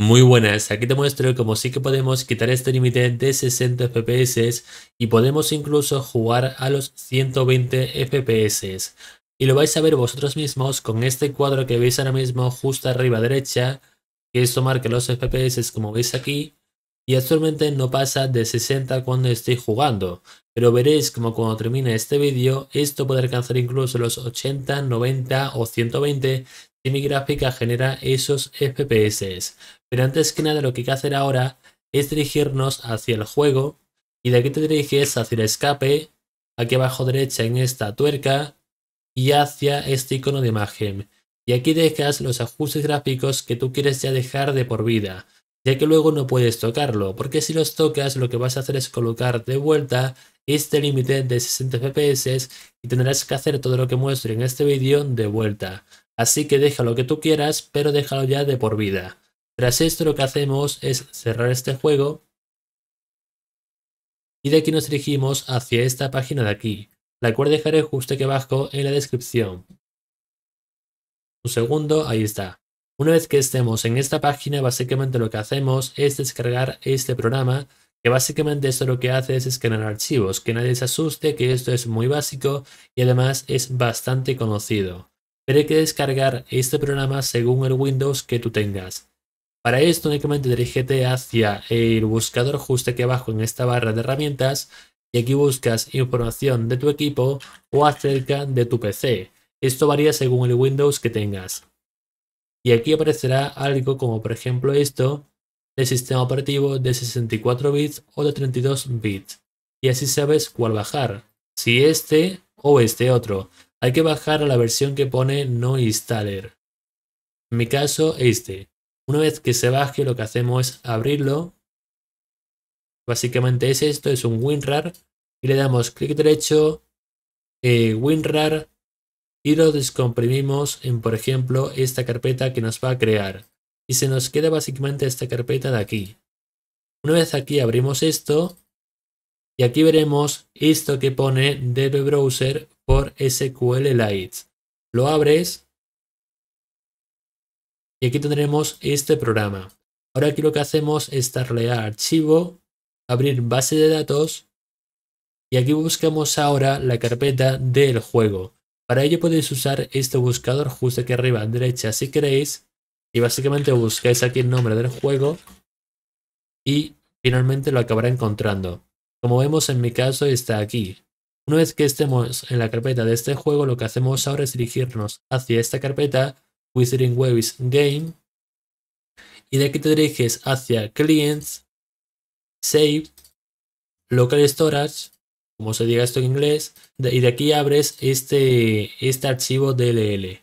Muy buenas, aquí te muestro cómo sí que podemos quitar este límite de 60 fps y podemos incluso jugar a los 120 fps. Y lo vais a ver vosotros mismos con este cuadro que veis ahora mismo justo arriba derecha, que esto marca los fps como veis aquí, y actualmente no pasa de 60 cuando estoy jugando, pero veréis como cuando termine este vídeo esto puede alcanzar incluso los 80, 90 o 120 si mi gráfica genera esos FPS. Pero antes que nada lo que hay que hacer ahora es dirigirnos hacia el juego y de aquí te diriges hacia el escape, aquí abajo derecha en esta tuerca y hacia este icono de imagen. Y aquí dejas los ajustes gráficos que tú quieres ya dejar de por vida ya que luego no puedes tocarlo, porque si los tocas lo que vas a hacer es colocar de vuelta este límite de 60 fps y tendrás que hacer todo lo que muestre en este vídeo de vuelta. Así que deja lo que tú quieras, pero déjalo ya de por vida. Tras esto lo que hacemos es cerrar este juego y de aquí nos dirigimos hacia esta página de aquí, la cual dejaré justo aquí abajo en la descripción. Un segundo, ahí está. Una vez que estemos en esta página, básicamente lo que hacemos es descargar este programa, que básicamente esto lo que hace es escanear archivos, que nadie se asuste que esto es muy básico y además es bastante conocido. Pero hay que descargar este programa según el Windows que tú tengas. Para esto únicamente dirígete hacia el buscador justo aquí abajo en esta barra de herramientas y aquí buscas información de tu equipo o acerca de tu PC. Esto varía según el Windows que tengas. Y aquí aparecerá algo como por ejemplo esto de sistema operativo de 64 bits o de 32 bits. Y así sabes cuál bajar, si este o este otro. Hay que bajar a la versión que pone no installer. En mi caso, este. Una vez que se baje, lo que hacemos es abrirlo. Básicamente es esto, es un WinRAR. Y le damos clic derecho, eh, WinRAR y lo descomprimimos en, por ejemplo, esta carpeta que nos va a crear. Y se nos queda básicamente esta carpeta de aquí. Una vez aquí abrimos esto y aquí veremos esto que pone DB Browser por SQLite. Lo abres y aquí tendremos este programa. Ahora aquí lo que hacemos es darle a archivo, abrir base de datos y aquí buscamos ahora la carpeta del juego. Para ello podéis usar este buscador justo aquí arriba a la derecha si queréis. Y básicamente buscáis aquí el nombre del juego y finalmente lo acabará encontrando. Como vemos en mi caso está aquí. Una vez que estemos en la carpeta de este juego, lo que hacemos ahora es dirigirnos hacia esta carpeta, Wizarding Waves Game, y de aquí te diriges hacia Clients, Save, Local Storage, como se diga esto en inglés, y de aquí abres este, este archivo DLL.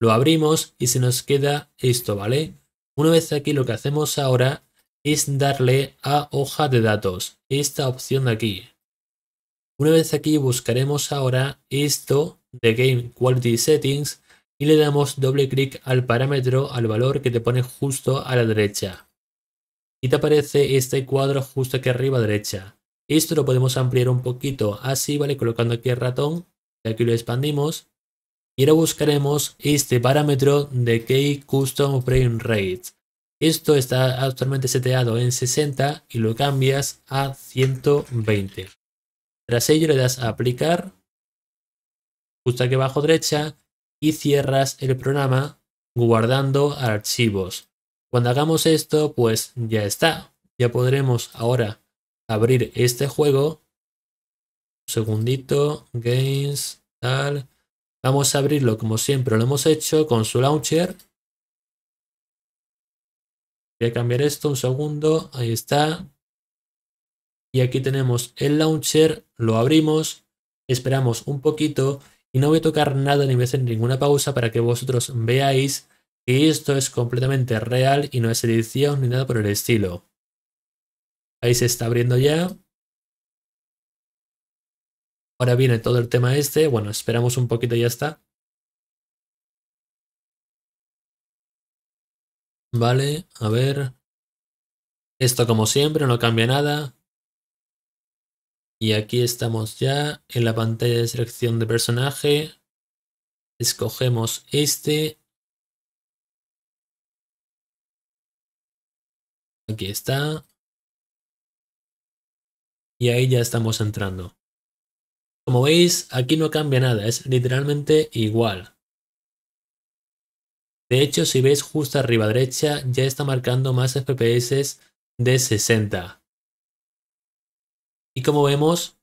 Lo abrimos y se nos queda esto, ¿vale? Una vez aquí lo que hacemos ahora es darle a hoja de datos, esta opción de aquí. Una vez aquí buscaremos ahora esto de Game Quality Settings y le damos doble clic al parámetro, al valor que te pone justo a la derecha. Y te aparece este cuadro justo aquí arriba a derecha esto lo podemos ampliar un poquito así, ¿vale? Colocando aquí el ratón, y aquí lo expandimos. Y ahora buscaremos este parámetro de Key Custom Frame Rate. Esto está actualmente seteado en 60 y lo cambias a 120. Tras ello le das a aplicar, justo aquí abajo derecha y cierras el programa guardando archivos. Cuando hagamos esto, pues ya está. Ya podremos ahora abrir este juego. segundito, games, tal. Vamos a abrirlo como siempre lo hemos hecho con su launcher. Voy a cambiar esto un segundo, ahí está. Y aquí tenemos el launcher, lo abrimos, esperamos un poquito y no voy a tocar nada ni voy a hacer ninguna pausa para que vosotros veáis que esto es completamente real y no es edición ni nada por el estilo. Ahí se está abriendo ya. Ahora viene todo el tema este. Bueno, esperamos un poquito y ya está. Vale, a ver. Esto como siempre, no cambia nada. Y aquí estamos ya en la pantalla de selección de personaje. Escogemos este. Aquí está y ahí ya estamos entrando. Como veis, aquí no cambia nada, es literalmente igual. De hecho, si veis justo arriba derecha, ya está marcando más FPS de 60. Y como vemos,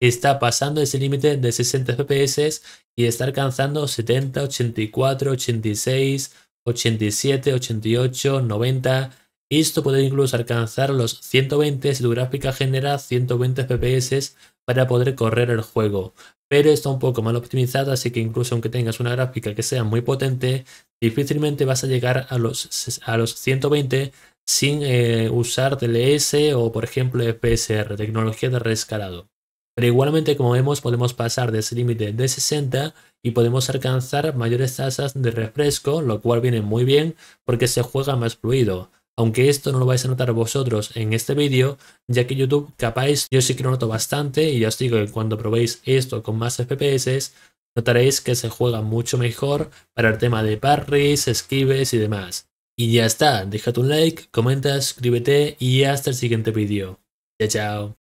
está pasando ese límite de 60 FPS y está alcanzando 70, 84, 86, 87, 88, 90, esto puede incluso alcanzar los 120 si tu gráfica genera 120 fps para poder correr el juego, pero está un poco mal optimizado, así que incluso aunque tengas una gráfica que sea muy potente, difícilmente vas a llegar a los, a los 120 sin eh, usar DLS o por ejemplo FPSR, tecnología de rescalado. Pero igualmente, como vemos, podemos pasar de ese límite de 60 y podemos alcanzar mayores tasas de refresco, lo cual viene muy bien porque se juega más fluido aunque esto no lo vais a notar vosotros en este vídeo, ya que YouTube capaz, yo sí que lo noto bastante y ya os digo que cuando probéis esto con más FPS, notaréis que se juega mucho mejor para el tema de parries, esquives y demás. Y ya está, deja un like, comenta, suscríbete y hasta el siguiente vídeo. Chao, chao.